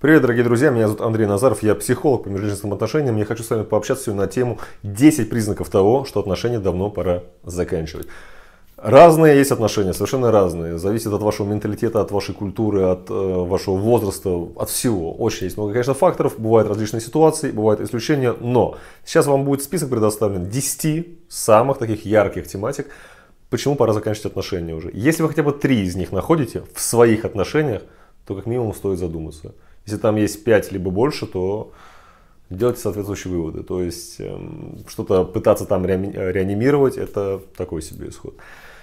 Привет, дорогие друзья, меня зовут Андрей Назаров, я психолог по межличностным отношениям. Я хочу с вами пообщаться сегодня на тему 10 признаков того, что отношения давно пора заканчивать. Разные есть отношения, совершенно разные. Зависит от вашего менталитета, от вашей культуры, от э, вашего возраста, от всего. Очень есть много, конечно, факторов. Бывают различные ситуации, бывают исключения. Но сейчас вам будет список предоставлен 10 самых таких ярких тематик, почему пора заканчивать отношения уже. Если вы хотя бы три из них находите в своих отношениях, то как минимум стоит задуматься. Если там есть 5 либо больше, то делайте соответствующие выводы. То есть эм, что-то пытаться там э, реанимировать, это такой себе исход.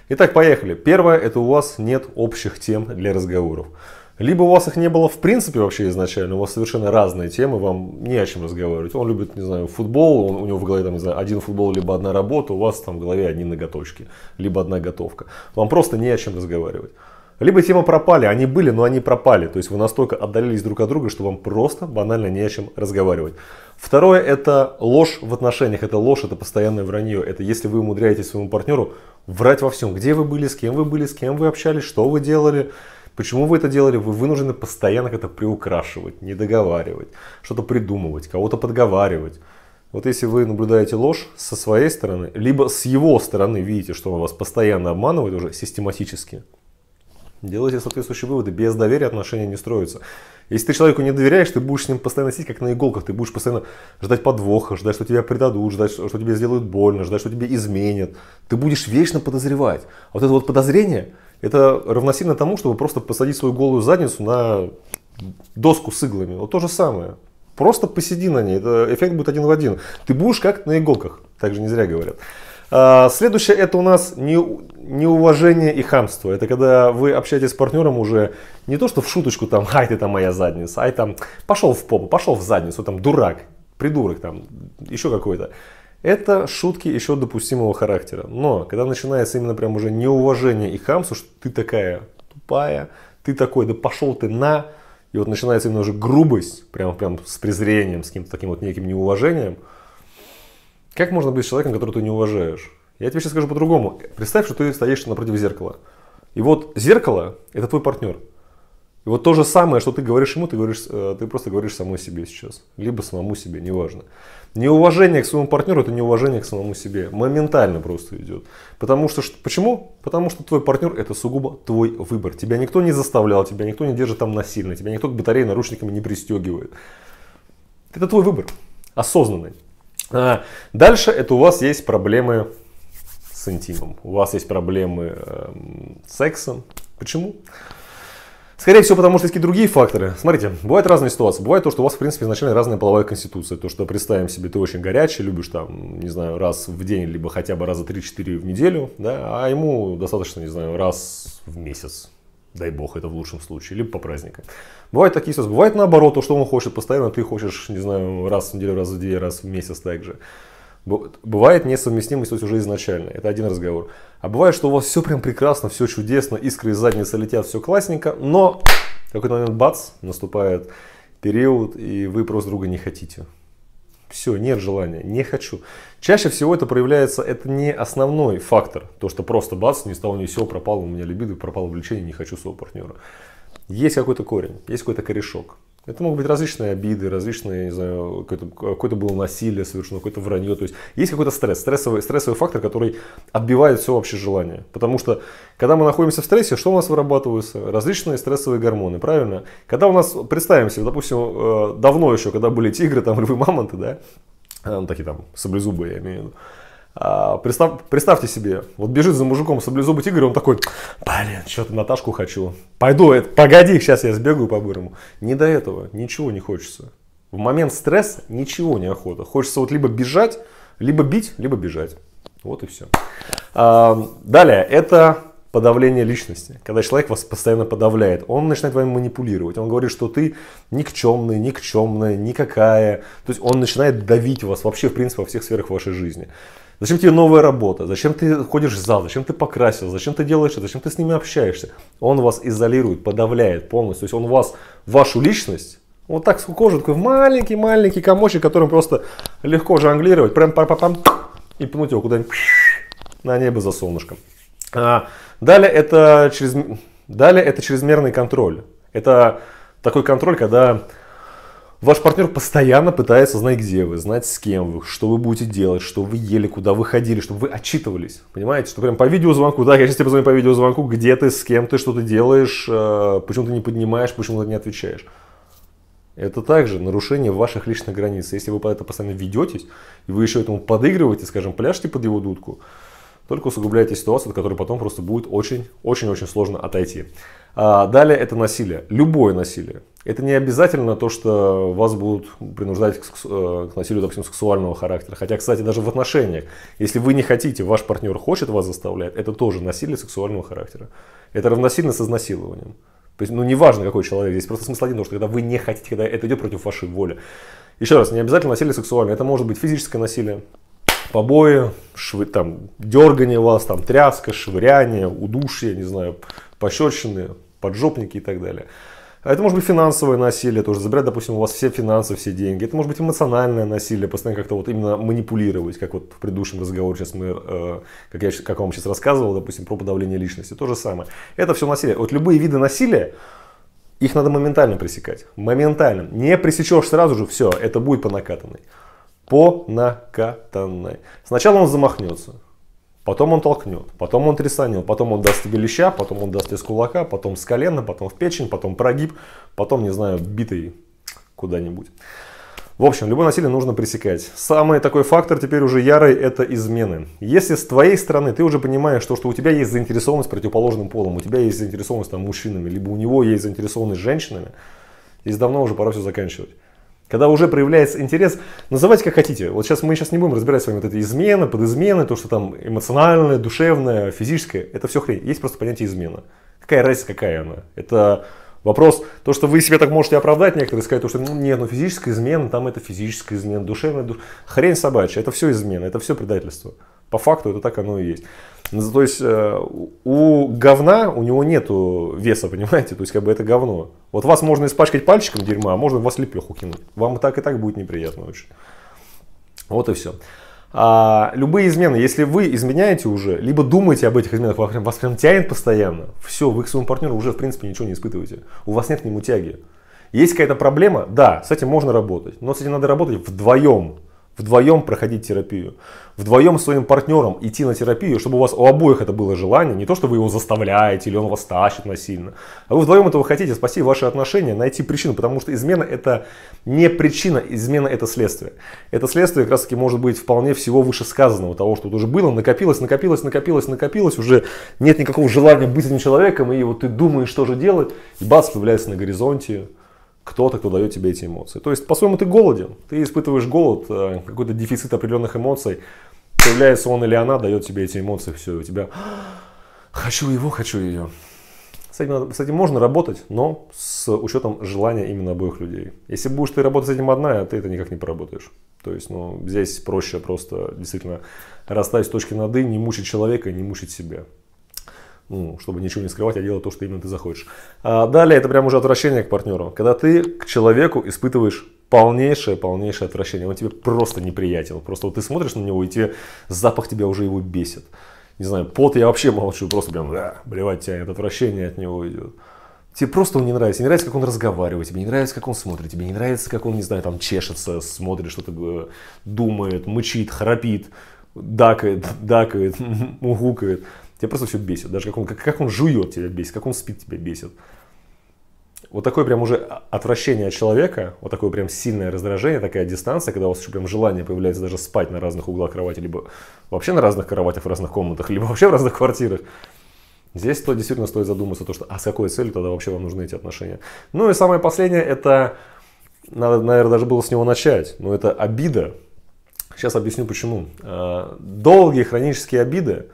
Итак, поехали. Первое, это у вас нет общих тем для разговоров. Либо у вас их не было в принципе вообще изначально, у вас совершенно разные темы, вам не о чем разговаривать. Он любит, не знаю, футбол, он, у него в голове там, не знаю, один футбол, либо одна работа, у вас там в голове одни ноготочки, либо одна готовка. Вам просто не о чем разговаривать. Либо тема пропали, они были, но они пропали. То есть вы настолько отдалились друг от друга, что вам просто банально не о чем разговаривать. Второе это ложь в отношениях. Это ложь, это постоянное вранье. Это если вы умудряетесь своему партнеру врать во всем. Где вы были, с кем вы были, с кем вы общались, что вы делали. Почему вы это делали? Вы вынуждены постоянно это приукрашивать, не договаривать, что-то придумывать, кого-то подговаривать. Вот если вы наблюдаете ложь со своей стороны, либо с его стороны видите, что он вас постоянно обманывает уже систематически, Делайте соответствующие выводы. Без доверия отношения не строятся. Если ты человеку не доверяешь, ты будешь с ним постоянно сидеть как на иголках, ты будешь постоянно ждать подвоха, ждать, что тебя предадут, ждать, что тебе сделают больно, ждать, что тебе изменят. Ты будешь вечно подозревать. А вот это вот подозрение, это равносильно тому, чтобы просто посадить свою голую задницу на доску с иглами. Вот то же самое. Просто посиди на ней, это эффект будет один в один. Ты будешь как на иголках, так же не зря говорят. А, следующее это у нас неуважение и хамство. Это когда вы общаетесь с партнером уже не то, что в шуточку там, ай ты там моя задница, ай там пошел в попу, пошел в задницу, там дурак, придурок там, еще какой-то. Это шутки еще допустимого характера. Но когда начинается именно прям уже неуважение и хамство, что ты такая тупая, ты такой, да пошел ты на, и вот начинается именно уже грубость, прям, прям с презрением, с каким-то таким вот неким неуважением, как можно быть человеком, которого ты не уважаешь? Я тебе сейчас скажу по-другому. Представь, что ты стоишь напротив зеркала. И вот зеркало – это твой партнер. И вот то же самое, что ты говоришь ему, ты, говоришь, э, ты просто говоришь самой себе сейчас. Либо самому себе, неважно. Неуважение к своему партнеру – это неуважение к самому себе. Моментально просто идет. Потому что, почему? Потому что твой партнер – это сугубо твой выбор. Тебя никто не заставлял, тебя никто не держит там насильно, тебя никто к батарее наручниками не пристегивает. Это твой выбор, осознанный. А, дальше это у вас есть проблемы с интимом. У вас есть проблемы э, с сексом. Почему? Скорее всего, потому что есть какие-то другие факторы. Смотрите, бывают разные ситуации. Бывает то, что у вас, в принципе, изначально разная половая конституция. То, что представим себе, ты очень горячий, любишь там, не знаю, раз в день, либо хотя бы раза 3-4 в неделю, да, а ему достаточно, не знаю, раз в месяц дай бог, это в лучшем случае, либо по праздникам. Бывают такие ситуации, бывает наоборот, то, что он хочет постоянно, ты хочешь, не знаю, раз в неделю, раз в две, раз в месяц также. Бывает несовместимость уже изначально, это один разговор. А бывает, что у вас все прям прекрасно, все чудесно, искры из задницы летят, все классненько, но в какой-то момент бац, наступает период, и вы просто друга не хотите. Все, нет желания, не хочу. Чаще всего это проявляется, это не основной фактор, то, что просто бац, не стало, того ни с пропало у меня либидо, пропало влечение, не хочу своего партнера. Есть какой-то корень, есть какой-то корешок. Это могут быть различные обиды, различные, не знаю, какое-то, какое было насилие совершено, какое-то вранье. То есть есть какой-то стресс, стрессовый, стрессовый фактор, который отбивает все вообще желание. Потому что, когда мы находимся в стрессе, что у нас вырабатываются? Различные стрессовые гормоны, правильно? Когда у нас, представим себе, допустим, э, давно еще, когда были тигры, там, львы, мамонты, да, э, ну, такие там, саблезубые, я имею в виду, а, представ, представьте себе, вот бежит за мужиком саблезубый тигр, и он такой, блин, что-то Наташку хочу. Пойду, это, погоди, сейчас я сбегаю по-бырому. Не до этого, ничего не хочется. В момент стресса ничего не охота. Хочется вот либо бежать, либо бить, либо бежать. Вот и все. А, далее, это подавление личности. Когда человек вас постоянно подавляет, он начинает вами манипулировать. Он говорит, что ты никчемный, никчемная, никакая. То есть он начинает давить вас вообще, в принципе, во всех сферах вашей жизни. Зачем тебе новая работа? Зачем ты ходишь в зал? Зачем ты покрасился? Зачем ты делаешь это? Зачем ты с ними общаешься? Он вас изолирует, подавляет полностью. То есть он вас, вашу личность, вот так скукожит, такой маленький-маленький комочек, которым просто легко жонглировать, прям пам пам и пнуть его куда-нибудь на небо за солнышком. А, далее это, чрез... Далее это чрезмерный контроль. Это такой контроль, когда Ваш партнер постоянно пытается знать, где вы, знать, с кем вы, что вы будете делать, что вы ели, куда вы ходили, чтобы вы отчитывались. Понимаете, что прям по видеозвонку, да, я сейчас тебе позвоню по видеозвонку, где ты, с кем ты, что ты делаешь, э, почему ты не поднимаешь, почему ты не отвечаешь. Это также нарушение ваших личных границ. Если вы под это постоянно ведетесь, и вы еще этому подыгрываете, скажем, пляшете под его дудку, только усугубляете ситуацию, от которой потом просто будет очень-очень-очень сложно отойти. А далее это насилие. Любое насилие. Это не обязательно то, что вас будут принуждать к, э, к насилию, допустим, сексуального характера. Хотя, кстати, даже в отношениях, если вы не хотите, ваш партнер хочет вас заставлять, это тоже насилие сексуального характера. Это равносильно с изнасилованием. То есть, ну, неважно, какой человек здесь. Просто смысл один, потому что когда вы не хотите, когда это идет против вашей воли. Еще раз, не обязательно насилие сексуальное. Это может быть физическое насилие, побои, швы, там, дергание вас, там, тряска, швыряние, удушье, не знаю, пощечины, поджопники и так далее. А это может быть финансовое насилие, тоже забирать, допустим, у вас все финансы, все деньги. Это может быть эмоциональное насилие, постоянно как-то вот именно манипулировать, как вот в предыдущем разговоре сейчас мы, э, как я как вам сейчас рассказывал, допустим, про подавление личности. То же самое. Это все насилие. Вот любые виды насилия, их надо моментально пресекать. Моментально. Не пресечешь сразу же, все, это будет по накатанной по накатанной. Сначала он замахнется, потом он толкнет, потом он трясанет, потом он даст тебе леща, потом он даст тебе с кулака, потом с колена, потом в печень, потом прогиб, потом, не знаю, битый куда-нибудь. В общем, любое насилие нужно пресекать. Самый такой фактор теперь уже ярый – это измены. Если с твоей стороны ты уже понимаешь, что, что у тебя есть заинтересованность противоположным полом, у тебя есть заинтересованность там, мужчинами, либо у него есть заинтересованность женщинами, здесь давно уже пора все заканчивать. Когда уже проявляется интерес, называйте как хотите. Вот сейчас мы сейчас не будем разбирать с вами вот эти измены, подизмены, то, что там эмоциональное, душевное, физическое. Это все хрень. Есть просто понятие измена. Какая разница, какая она? Это вопрос, то, что вы себе так можете оправдать некоторые, сказать, то, что ну, нет, ну физическая измена, там это физическая измена, душевная, душ... хрень собачья. Это все измена, это все предательство. По факту это так оно и есть. Ну, то есть э, у говна, у него нету веса, понимаете? То есть как бы это говно. Вот вас можно испачкать пальчиком дерьма, а можно вас лепеху кинуть. Вам так, и так будет неприятно очень. Вот и все. А, любые измены, если вы изменяете уже, либо думаете об этих изменах, вас прям, вас прям тянет постоянно, все, вы к своему партнеру уже в принципе ничего не испытываете. У вас нет к нему тяги. Есть какая-то проблема? Да, с этим можно работать. Но с этим надо работать вдвоем вдвоем проходить терапию, вдвоем своим партнером идти на терапию, чтобы у вас у обоих это было желание, не то, что вы его заставляете или он вас тащит насильно, а вы вдвоем этого хотите, спасти ваши отношения, найти причину, потому что измена это не причина, измена это следствие. Это следствие как раз таки может быть вполне всего вышесказанного, того, что вот уже было, накопилось, накопилось, накопилось, накопилось, уже нет никакого желания быть этим человеком, и вот ты думаешь, что же делать, и бац, появляется на горизонте кто-то, кто дает тебе эти эмоции. То есть, по-своему, ты голоден, ты испытываешь голод, э, какой-то дефицит определенных эмоций, появляется он или она, дает тебе эти эмоции, все, у тебя «А, хочу его, хочу ее. С этим, с этим можно работать, но с учетом желания именно обоих людей. Если будешь ты работать с этим одна, а ты это никак не поработаешь. То есть, ну, здесь проще просто действительно расставить точки над «и», не мучить человека, не мучить себя ну, чтобы ничего не скрывать, а делать то, что именно ты захочешь. А далее это прям уже отвращение к партнеру. Когда ты к человеку испытываешь полнейшее, полнейшее отвращение. Он тебе просто неприятен. Просто вот ты смотришь на него, и тебе запах тебя уже его бесит. Не знаю, пот я вообще молчу, просто прям, да, блевать это отвращение от него идет. Тебе просто он не нравится. Не нравится, как он разговаривает, тебе не нравится, как он смотрит, тебе не нравится, как он, не знаю, там чешется, смотрит, что-то э, думает, мычит, храпит, дакает, дакает, мугукает. Тебя просто все бесит. Даже как он, как, как он жует тебя бесит, как он спит тебя бесит. Вот такое прям уже отвращение от человека, вот такое прям сильное раздражение, такая дистанция, когда у вас еще прям желание появляется даже спать на разных углах кровати, либо вообще на разных кроватях в разных комнатах, либо вообще в разных квартирах. Здесь то действительно стоит задуматься, то, что, а с какой целью тогда вообще вам нужны эти отношения. Ну и самое последнее, это, надо, наверное, даже было с него начать, но это обида. Сейчас объясню почему. Э, долгие хронические обиды,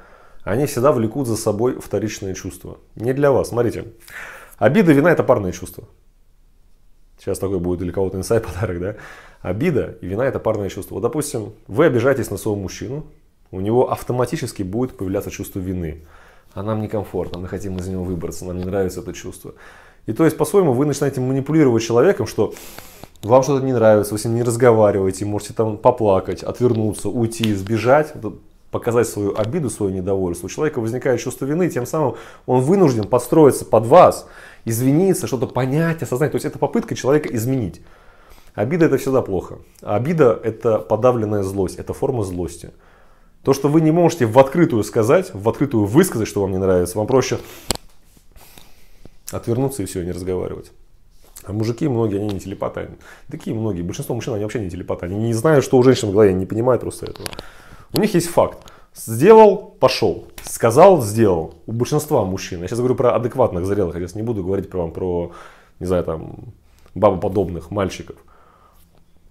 они всегда влекут за собой вторичные чувства. Не для вас. Смотрите, обида, и вина – это парные чувства. Сейчас такой будет для кого-то инсайт подарок, да? Обида и вина – это парное чувство. Вот, допустим, вы обижаетесь на своего мужчину, у него автоматически будет появляться чувство вины. А нам некомфортно, мы хотим из него выбраться, нам не нравится это чувство. И то есть, по-своему, вы начинаете манипулировать человеком, что вам что-то не нравится, вы с ним не разговариваете, можете там поплакать, отвернуться, уйти, сбежать показать свою обиду, свое недовольство. У человека возникает чувство вины, тем самым он вынужден подстроиться под вас, извиниться, что-то понять, осознать. То есть это попытка человека изменить. Обида это всегда плохо. Обида это подавленная злость, это форма злости. То, что вы не можете в открытую сказать, в открытую высказать, что вам не нравится, вам проще отвернуться и все, и не разговаривать. А мужики многие, они не телепаты. Такие многие. Большинство мужчин, они вообще не телепаты. Они не знают, что у женщин в голове, они не понимают просто этого. У них есть факт. Сделал, пошел. Сказал, сделал. У большинства мужчин. Я сейчас говорю про адекватных, зрелых. Я сейчас не буду говорить про вам про, не знаю, там, бабоподобных мальчиков.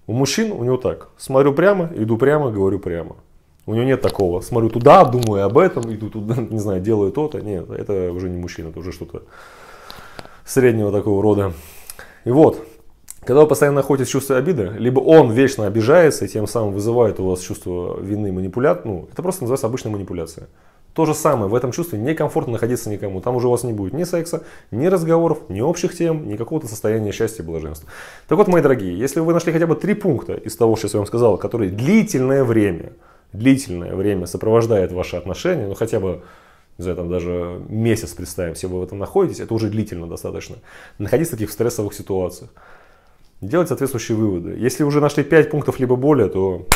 У мужчин у него так. Смотрю прямо, иду прямо, говорю прямо. У него нет такого. Смотрю туда, думаю об этом, иду туда, не знаю, делаю то-то. Нет, это уже не мужчина, это уже что-то среднего такого рода. И вот, когда вы постоянно находитесь в чувстве обиды, либо он вечно обижается и тем самым вызывает у вас чувство вины манипулят, ну, это просто называется обычная манипуляция. То же самое, в этом чувстве некомфортно находиться никому. Там уже у вас не будет ни секса, ни разговоров, ни общих тем, ни какого-то состояния счастья и блаженства. Так вот, мои дорогие, если вы нашли хотя бы три пункта из того, что я вам сказал, которые длительное время, длительное время сопровождает ваши отношения, ну хотя бы за это даже месяц, представим, если вы в этом находитесь, это уже длительно достаточно, находиться в таких стрессовых ситуациях делать соответствующие выводы. Если уже нашли 5 пунктов либо более, то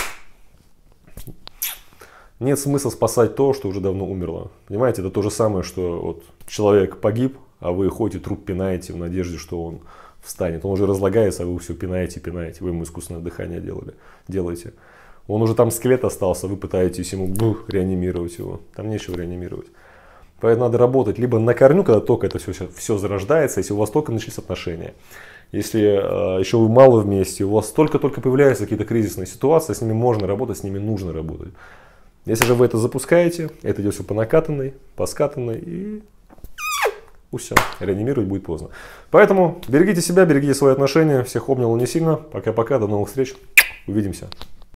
нет смысла спасать то, что уже давно умерло. Понимаете, это то же самое, что вот человек погиб, а вы ходите, труп пинаете в надежде, что он встанет. Он уже разлагается, а вы все пинаете, пинаете. Вы ему искусственное дыхание делали, делаете. Он уже там скелет остался, вы пытаетесь ему бух, реанимировать его. Там нечего реанимировать. Поэтому надо работать либо на корню, когда только это все, все зарождается, если у вас только начались отношения. Если а, еще вы мало вместе, у вас только-только появляются какие-то кризисные ситуации, с ними можно работать, с ними нужно работать. Если же вы это запускаете, это идет все по накатанной, по скатанной и пусть все, реанимировать будет поздно. Поэтому берегите себя, берегите свои отношения. Всех обнял не сильно. Пока-пока, до новых встреч. Увидимся.